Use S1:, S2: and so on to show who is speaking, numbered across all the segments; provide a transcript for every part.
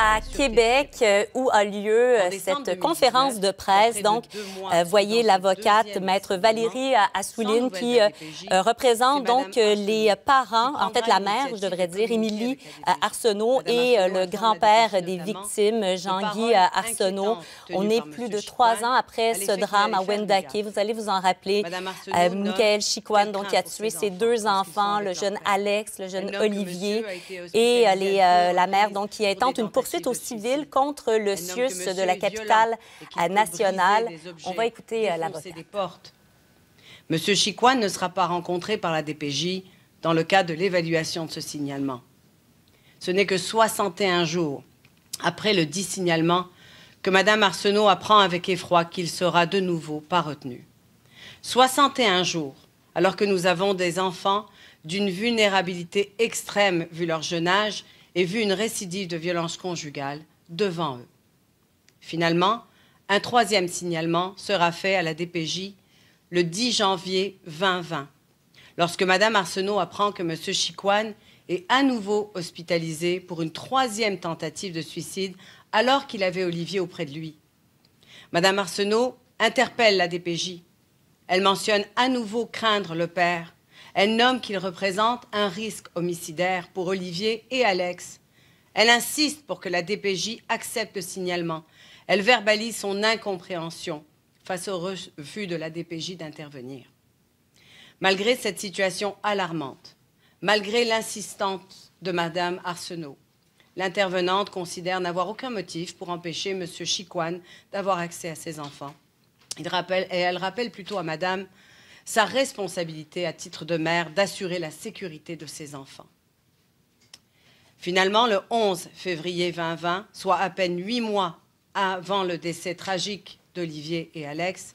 S1: à Québec, euh, où a lieu euh, cette conférence de presse. Donc, euh, voyez l'avocate maître Valérie Assouline qui représente donc les parents, en fait la mère, je devrais dire, Émilie Arsenault et le grand-père des victimes, Jean-Guy Arsenault. On est plus de trois ans après ce drame à Wendake. Vous allez vous en rappeler. Michael Chicoine, donc, qui a tué ses deux enfants, le jeune Alex, le jeune Olivier, et la mère, donc, qui intente une poursuite suite aux civils contre le Sius de la capitale nationale. On va écouter euh, voix.
S2: Monsieur Chicoine ne sera pas rencontré par la DPJ dans le cas de l'évaluation de ce signalement. Ce n'est que 61 jours après le dit signalement que Madame Arsenault apprend avec effroi qu'il sera de nouveau pas retenu. 61 jours, alors que nous avons des enfants d'une vulnérabilité extrême vu leur jeune âge et vu une récidive de violence conjugale devant eux. Finalement, un troisième signalement sera fait à la DPJ le 10 janvier 2020, lorsque Mme Arsenault apprend que M. Chiquan est à nouveau hospitalisé pour une troisième tentative de suicide alors qu'il avait Olivier auprès de lui. Mme Arsenault interpelle la DPJ. Elle mentionne à nouveau craindre le père elle nomme qu'il représente un risque homicidaire pour Olivier et Alex. Elle insiste pour que la DPJ accepte le signalement. Elle verbalise son incompréhension face au refus de la DPJ d'intervenir. Malgré cette situation alarmante, malgré l'insistance de Madame Arsenault, l'intervenante considère n'avoir aucun motif pour empêcher M. Chiquan d'avoir accès à ses enfants. et elle rappelle plutôt à Madame sa responsabilité à titre de mère d'assurer la sécurité de ses enfants. Finalement, le 11 février 2020, soit à peine huit mois avant le décès tragique d'Olivier et Alex,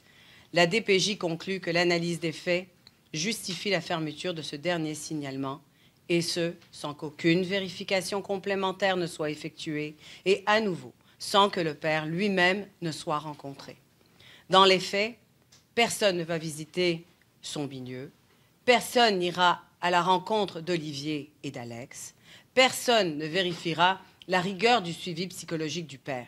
S2: la DPJ conclut que l'analyse des faits justifie la fermeture de ce dernier signalement, et ce, sans qu'aucune vérification complémentaire ne soit effectuée, et à nouveau, sans que le père lui-même ne soit rencontré. Dans les faits, personne ne va visiter son vigneux. Personne n'ira à la rencontre d'Olivier et d'Alex. Personne ne vérifiera la rigueur du suivi psychologique du père.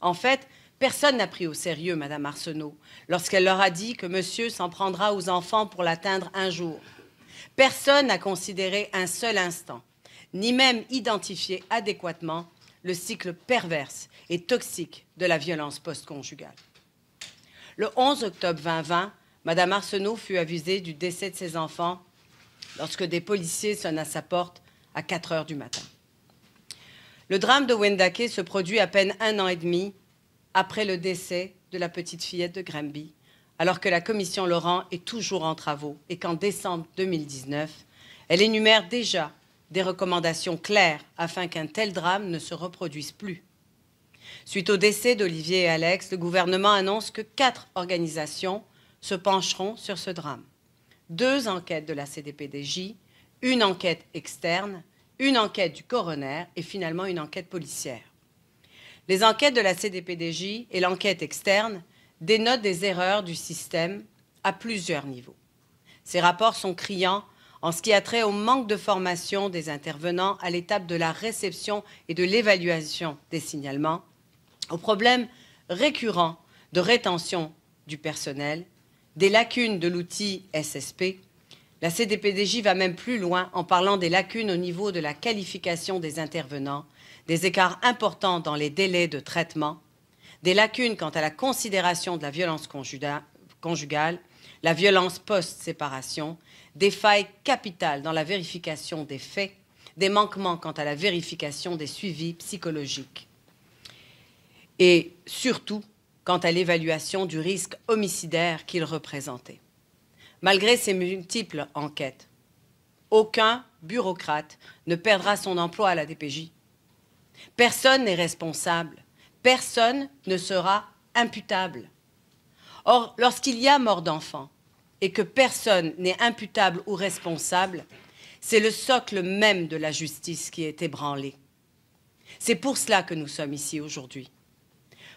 S2: En fait, personne n'a pris au sérieux Madame Arsenault lorsqu'elle leur a dit que monsieur s'en prendra aux enfants pour l'atteindre un jour. Personne n'a considéré un seul instant, ni même identifié adéquatement le cycle perverse et toxique de la violence post-conjugale. Le 11 octobre 2020, Madame Arsenault fut avisée du décès de ses enfants lorsque des policiers sonnent à sa porte à 4 heures du matin. Le drame de Wendake se produit à peine un an et demi après le décès de la petite fillette de Grimby, alors que la commission Laurent est toujours en travaux et qu'en décembre 2019, elle énumère déjà des recommandations claires afin qu'un tel drame ne se reproduise plus. Suite au décès d'Olivier et Alex, le gouvernement annonce que quatre organisations se pencheront sur ce drame. Deux enquêtes de la CDPDJ, une enquête externe, une enquête du coroner et finalement une enquête policière. Les enquêtes de la CDPDJ et l'enquête externe dénotent des erreurs du système à plusieurs niveaux. Ces rapports sont criants en ce qui a trait au manque de formation des intervenants à l'étape de la réception et de l'évaluation des signalements, aux problèmes récurrents de rétention du personnel des lacunes de l'outil SSP, la CDPDJ va même plus loin en parlant des lacunes au niveau de la qualification des intervenants, des écarts importants dans les délais de traitement, des lacunes quant à la considération de la violence conjugale, la violence post-séparation, des failles capitales dans la vérification des faits, des manquements quant à la vérification des suivis psychologiques. Et surtout, quant à l'évaluation du risque homicidaire qu'il représentait. Malgré ces multiples enquêtes, aucun bureaucrate ne perdra son emploi à la DPJ. Personne n'est responsable, personne ne sera imputable. Or, lorsqu'il y a mort d'enfant et que personne n'est imputable ou responsable, c'est le socle même de la justice qui est ébranlé. C'est pour cela que nous sommes ici aujourd'hui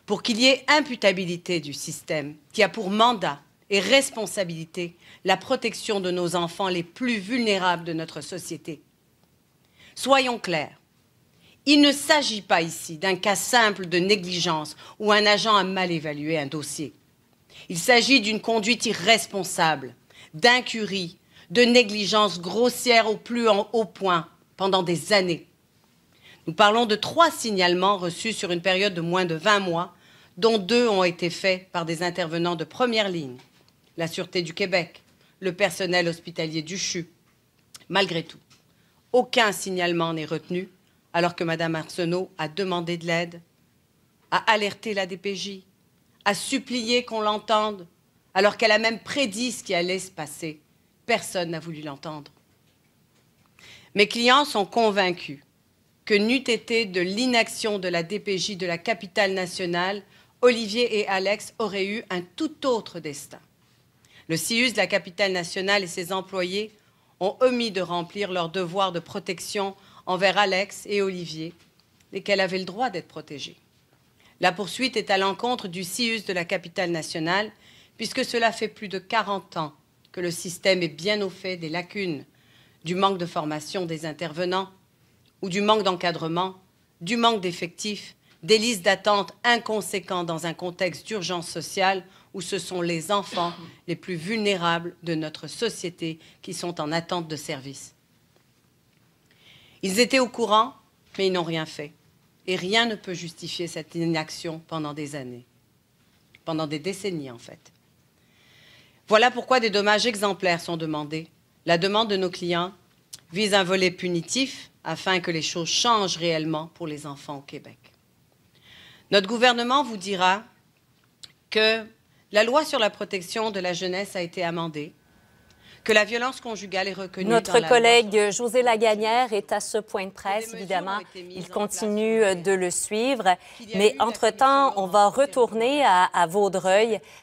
S2: pour qu'il y ait imputabilité du système qui a pour mandat et responsabilité la protection de nos enfants les plus vulnérables de notre société. Soyons clairs, il ne s'agit pas ici d'un cas simple de négligence où un agent a mal évalué un dossier. Il s'agit d'une conduite irresponsable, d'incurie, de négligence grossière au plus haut point pendant des années. Nous parlons de trois signalements reçus sur une période de moins de 20 mois dont deux ont été faits par des intervenants de première ligne, la Sûreté du Québec, le personnel hospitalier du CHU. Malgré tout, aucun signalement n'est retenu, alors que Mme Arsenault a demandé de l'aide, a alerté la DPJ, a supplié qu'on l'entende, alors qu'elle a même prédit ce qui allait se passer. Personne n'a voulu l'entendre. Mes clients sont convaincus que n'eût été de l'inaction de la DPJ de la capitale nationale, Olivier et Alex auraient eu un tout autre destin. Le CIUS de la capitale nationale et ses employés ont omis de remplir leur devoir de protection envers Alex et Olivier, lesquels avaient le droit d'être protégés. La poursuite est à l'encontre du CIUS de la capitale nationale, puisque cela fait plus de 40 ans que le système est bien au fait des lacunes, du manque de formation des intervenants ou du manque d'encadrement, du manque d'effectifs des listes d'attente inconséquentes dans un contexte d'urgence sociale où ce sont les enfants les plus vulnérables de notre société qui sont en attente de services. Ils étaient au courant, mais ils n'ont rien fait. Et rien ne peut justifier cette inaction pendant des années, pendant des décennies en fait. Voilà pourquoi des dommages exemplaires sont demandés. La demande de nos clients vise un volet punitif afin que les choses changent réellement pour les enfants au Québec. Notre gouvernement vous dira que la loi sur la protection de la jeunesse a été amendée, que la violence conjugale est reconnue. Notre collègue José Lagagnère est à ce point de presse, évidemment.
S1: Il continue euh, de le suivre. Mais entre-temps, on va retourner à Vaudreuil